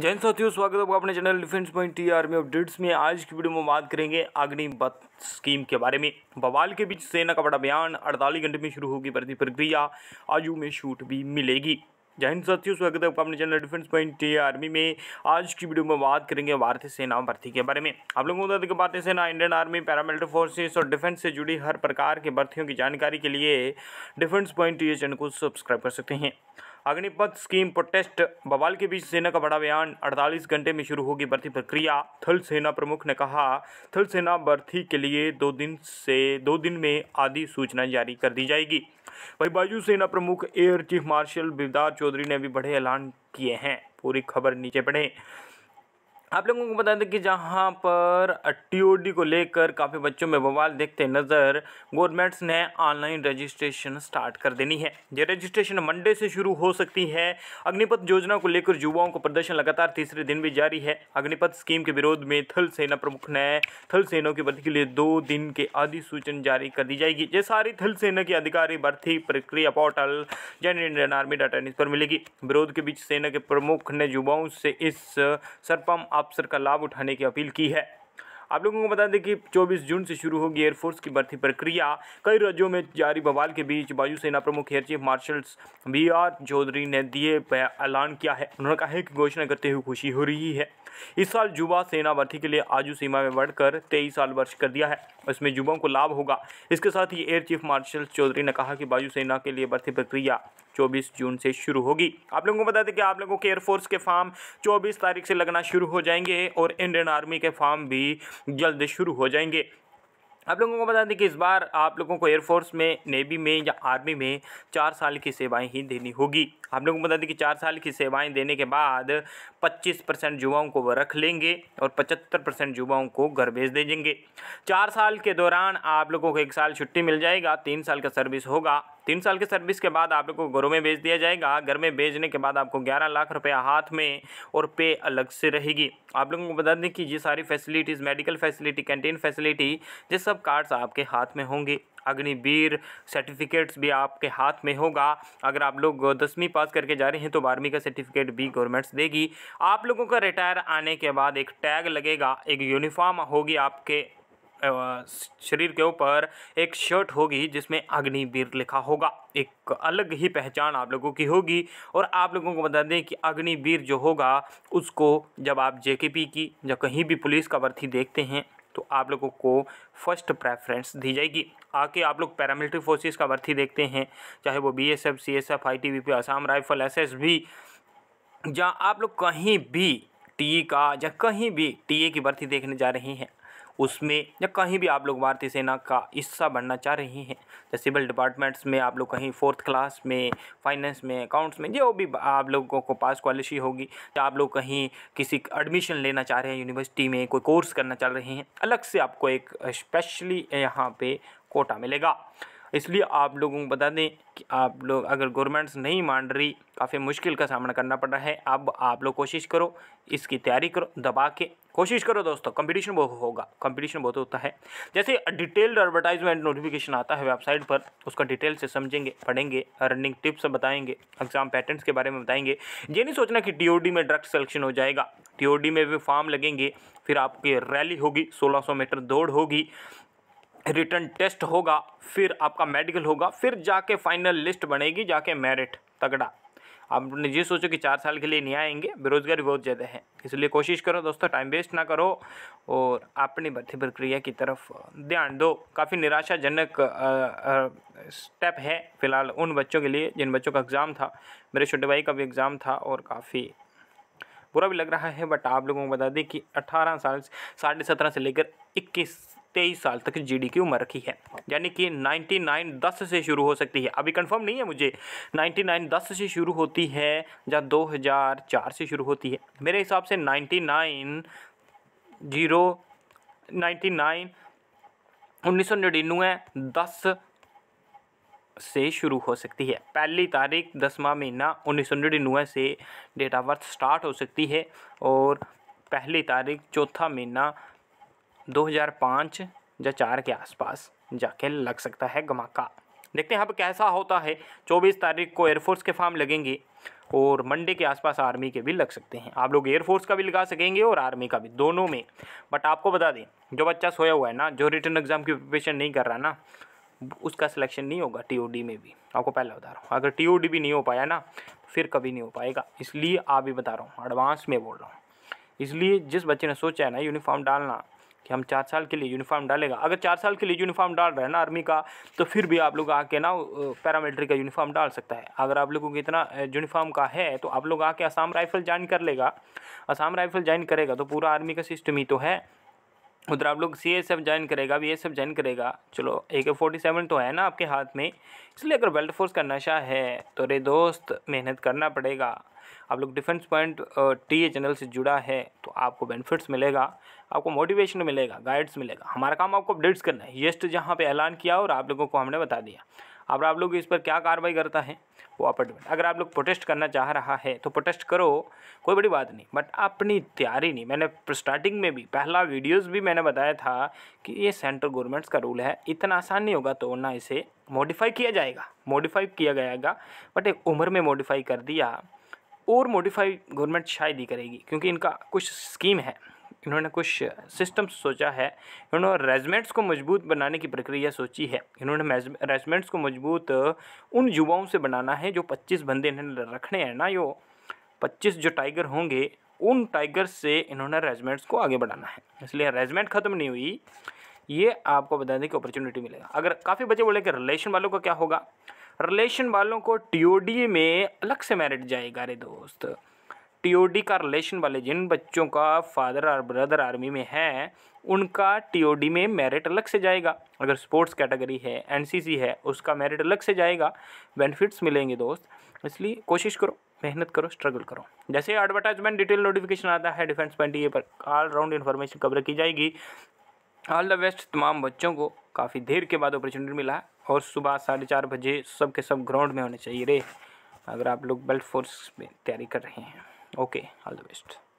जैन साथियों स्वागत है आपका अपने channel defence point T army updates में आज की वीडियो में बात करेंगे अग्निपथ स्कीम के बारे में बवाल के बीच सेना का बड़ा बयान 48 घंटे में शुरू होगी भर्ती प्रक्रिया आयु में छूट भी मिलेगी जैन साथियों स्वागत है आपका अपने channel defence point T army में आज की वीडियो में बात करेंगे भारतीय सेना भर्ती के बारे में आप लोगों को बता दें कि भारतीय सेना इंडियन आर्मी पैरामिलिट्री फोर्सेस और डिफेंस से जुड़ी हर प्रकार के भर्तियों की जानकारी के लिए डिफेंस पॉइंट टी चैनल को सब्सक्राइब कर सकते हैं अग्निपथ स्कीम प्रोटेस्ट बवाल के बीच सेना का बड़ा बयान 48 घंटे में शुरू होगी भर्ती प्रक्रिया थल सेना प्रमुख ने कहा थल सेना भर्ती के लिए दो दिन से दो दिन में आधी सूचना जारी कर दी जाएगी वही वायु सेना प्रमुख एयर चीफ मार्शल बिवदार चौधरी ने भी बड़े ऐलान किए हैं पूरी खबर नीचे पढ़ें आप लोगों को बता दें कि जहां पर टीओडी को लेकर काफ़ी बच्चों में बवाल देखते नज़र गवर्नमेंट्स ने ऑनलाइन रजिस्ट्रेशन स्टार्ट कर देनी है ये रजिस्ट्रेशन मंडे से शुरू हो सकती है अग्निपथ योजना को लेकर युवाओं को प्रदर्शन लगातार तीसरे दिन भी जारी है अग्निपथ स्कीम के विरोध में थल सेना प्रमुख ने थल सेना की भर्ती के लिए दो दिन के अधिसूचन जारी कर दी जाएगी ये सारी थल सेना की अधिकारी भर्ती प्रक्रिया portal join Indian army data पर मिलेगी विरोध के बीच सेना के प्रमुख ने युवाओं से इस सरपम अवसर का लाभ उठाने की अपील की है आप लोगों को बता दें कि 24 जून से शुरू होगी एयरफोर्स की भर्ती प्रक्रिया कई राज्यों में जारी बवाल के बीच वायुसेना प्रमुख air chief marshals B R Chaudhari ने दिए ऐलान किया है उन्होंने कहा है कि घोषणा करते हुए खुशी हो रही है इस साल युवा सेना भर्ती के लिए आजू सीमा में बढ़कर तेईस साल वर्ष कर दिया है इसमें युवाओं को लाभ होगा इसके साथ ही एयर चीफ मार्शल चौधरी ने कहा कि वायुसेना के लिए भर्ती प्रक्रिया 24 जून से शुरू होगी आप लोगों को बता दें कि आप लोगों के एयरफोर्स के फॉर्म 24 तारीख से लगना शुरू हो जाएंगे और इंडियन आर्मी के फॉर्म भी जल्द शुरू हो जाएंगे आप लोगों को बता दें कि इस बार आप लोगों को एयरफोर्स में नेवी में या आर्मी में चार साल की सेवाएं ही देनी होगी आप लोगों को बता दें कि चार साल की सेवाएं देने के बाद 25 परसेंट युवाओं को वह रख लेंगे और 75 परसेंट युवाओं को घर भेज देंगे चार साल के दौरान आप लोगों को एक साल छुट्टी मिल जाएगा तीन साल का सर्विस होगा तीन साल की सर्विस के बाद आप लोग को घरों में भेज दिया जाएगा घर में भेजने के बाद आपको ग्यारह लाख रुपया हाथ में और पे अलग से रहेगी आप लोगों को बता दें कि ये सारी facilities medical facility canteen facility ये सब कार्ड्स आपके हाथ में होंगे अग्निवीर सर्टिफिकेट्स भी आपके हाथ में होगा अगर आप लोग दसवीं पास करके जा रहे हैं तो बारहवीं का सर्टिफिकेट भी गवर्नमेंट्स देगी आप लोगों का रिटायर आने के बाद एक टैग लगेगा एक यूनिफॉर्म होगी आपके शरीर के ऊपर एक शर्ट होगी जिसमें अग्निवीर लिखा होगा एक अलग ही पहचान आप लोगों की होगी और आप लोगों को बता दें कि अग्निवीर जो होगा उसको जब आप पी की या कहीं भी पुलिस का भर्ती देखते हैं तो आप लोगों को फर्स्ट प्रेफरेंस दी जाएगी आके आप लोग पैरामिलिट्री फोर्सेस का भर्ती देखते हैं चाहे वो B S F C S F I T B P Assam rifle S S B या आप लोग कहीं भी टी का या कहीं भी टी ए की भर्ती देखने जा रहे हैं उसमें या कहीं भी आप लोग भारतीय सेना का हिस्सा बनना चाह रहे हैं तो सिविल डिपार्टमेंट्स में आप लोग कहीं फोर्थ क्लास में फाइनेंस में अकाउंट्स में जो भी आप लोगों को पास क्वालिशी होगी या आप लोग कहीं किसी एडमिशन लेना चाह रहे हैं यूनिवर्सिटी में कोई कोर्स करना चाह रहे हैं अलग से आपको एक स्पेशली यहाँ पे कोटा मिलेगा इसलिए आप लोगों को बता दें कि आप लोग अगर गवर्नमेंट्स नहीं मान रही काफ़ी मुश्किल का सामना करना पड़ रहा है अब आप लोग कोशिश करो इसकी तैयारी करो दबा के कोशिश करो दोस्तों कंपटीशन बहुत होगा कंपटीशन बहुत होता है जैसे डिटेल्ड एडवर्टाइजमेंट नोटिफिकेशन आता है वेबसाइट पर उसका डिटेल से समझेंगे पढ़ेंगे रनिंग टिप्स बताएंगे एग्जाम पैटर्न्स के बारे में बताएंगे ये नहीं सोचना कि टीओडी में ड्रग्स सेलेक्शन हो जाएगा टीओडी में भी फॉर्म लगेंगे फिर आपकी रैली होगी सौ मीटर दौड़ होगी रिटर्न टेस्ट होगा फिर आपका मेडिकल होगा फिर जाके फाइनल लिस्ट बनेगी जाके मेरिट तगड़ा आपने ये सोचो कि चार साल के लिए नहीं आएंगे बेरोजगारी बहुत ज़्यादा है इसलिए कोशिश करो दोस्तों टाइम वेस्ट ना करो और अपनी भर्ती प्रक्रिया की तरफ ध्यान दो काफ़ी निराशाजनक स्टेप है फिलहाल उन बच्चों के लिए जिन बच्चों का एग्ज़ाम था मेरे छोटे भाई का भी एग्ज़ाम था और काफ़ी बुरा भी लग रहा है बट आप लोगों को बता दें कि अठारह साल साढ़े सत्रह से लेकर इक्कीस तेईस साल तक जीडी की उम्र रखी है यानी कि 99 दस से शुरू हो सकती है अभी कंफर्म नहीं है मुझे 99 दस से शुरू होती है या 2004 से शुरू होती है मेरे हिसाब से 99 जीरो नाइन्टी नाइन उन्नीस सौ नड़िन्नवे दस से शुरू हो सकती है पहली तारीख दसवा महीना उन्नीस सौ नड़िन्नवे से डेट ऑफ बर्थ स्टार्ट हो सकती है और पहली तारीख चौथा महीना 2005 या चार के आसपास जाके लग सकता है गमाका देखते हैं अब कैसा होता है 24 तारीख को एयरफोर्स के फार्म लगेंगे और मंडे के आसपास आर्मी के भी लग सकते हैं आप लोग एयरफोर्स का भी लगा सकेंगे और आर्मी का भी दोनों में बट आपको बता दें जो बच्चा सोया हुआ है ना जो रिटर्न एग्ज़ाम की प्रिपरेशन नहीं कर रहा ना उसका सिलेक्शन नहीं होगा टी में भी आपको पहले बता रहा हूँ अगर टी भी नहीं हो पाया ना फिर कभी नहीं हो पाएगा इसलिए आप भी बता रहा हूँ एडवांस में बोल रहा हूँ इसलिए जिस बच्चे ने सोचा है ना यूनिफॉर्म डालना कि हम चार साल के लिए यूनिफॉर्म डालेगा अगर चार साल के लिए यूनिफॉर्म डाल रहे हैं ना आर्मी का तो फिर भी आप लोग आके ना पैरामिलिट्री का यूनिफॉर्म डाल सकता है अगर आप लोगों को इतना यूनिफॉर्म का है तो आप लोग आके आसाम राइफल ज्वाइन कर लेगा आसाम राइफल ज्वाइन करेगा तो पूरा आर्मी का सिस्टम ही तो है उधर आप लोग सी एस एफ ज्वाइन करेगा बी एस एफ ज्वाइन करेगा चलो ए के सेवन तो है ना आपके हाथ में इसलिए अगर बेल्ट फोर्स का नशा है तो अरे दोस्त मेहनत करना पड़ेगा आप लोग डिफेंस पॉइंट टी चैनल से जुड़ा है तो आपको बेनिफिट्स मिलेगा आपको मोटिवेशन मिलेगा गाइड्स मिलेगा हमारा काम आपको अपडेट्स करना है येस्ट जहाँ पर ऐलान किया और आप लोगों को हमने बता दिया अब आप लोग इस पर क्या कार्रवाई करता है वो अपॉइंटमेंट अगर आप लोग प्रोटेस्ट करना चाह रहा है तो प्रोटेस्ट करो कोई बड़ी बात नहीं बट अपनी तैयारी नहीं मैंने स्टार्टिंग में भी पहला वीडियोस भी मैंने बताया था कि ये सेंट्रल गवर्नमेंट्स का रूल है इतना आसान नहीं होगा तो ना इसे मॉडिफाई किया जाएगा मॉडिफाई किया जाएगा बट एक उम्र में मॉडिफाई कर दिया और मॉडिफाई गवर्नमेंट शायद ही करेगी क्योंकि इनका कुछ स्कीम है इन्होंने कुछ सिस्टम सोचा है इन्होंने रेजिमेंट्स को मजबूत बनाने की प्रक्रिया सोची है इन्होंने रेजिमेंट्स को मजबूत उन युवाओं से बनाना है जो 25 बंदे इन्होंने रखने हैं ना यो 25 जो टाइगर होंगे उन टाइगर से इन्होंने रेजिमेंट्स को आगे बढ़ाना है इसलिए रेजिमेंट ख़त्म नहीं हुई ये आपको बताने की अपॉर्चुनिटी मिलेगा अगर काफ़ी बच्चे बोले कि रिलेशन वालों का क्या होगा रिलेशन वालों को टी में अलग से मेरिट जाएगा अरे दोस्त टी का रिलेशन वाले जिन बच्चों का फादर और ब्रदर आर्मी में है उनका टी में मेरिट अलग से जाएगा अगर स्पोर्ट्स कैटेगरी है एनसीसी है उसका मेरिट अलग से जाएगा बेनिफिट्स मिलेंगे दोस्त इसलिए कोशिश करो मेहनत करो स्ट्रगल करो जैसे एडवर्टाइजमेंट डिटेल नोटिफिकेशन आता है डिफेंस ट्वेंटी पर ऑल राउंड इन्फॉर्मेशन कवर की जाएगी ऑल द बेस्ट तमाम बच्चों को काफ़ी देर के बाद अपॉर्चुनिटी मिला है और सुबह साढ़े चार बजे सब के सब ग्राउंड में होने चाहिए रे अगर आप लोग बेल्ट फोर्स में तैयारी कर रहे हैं ओके ऑल द बेस्ट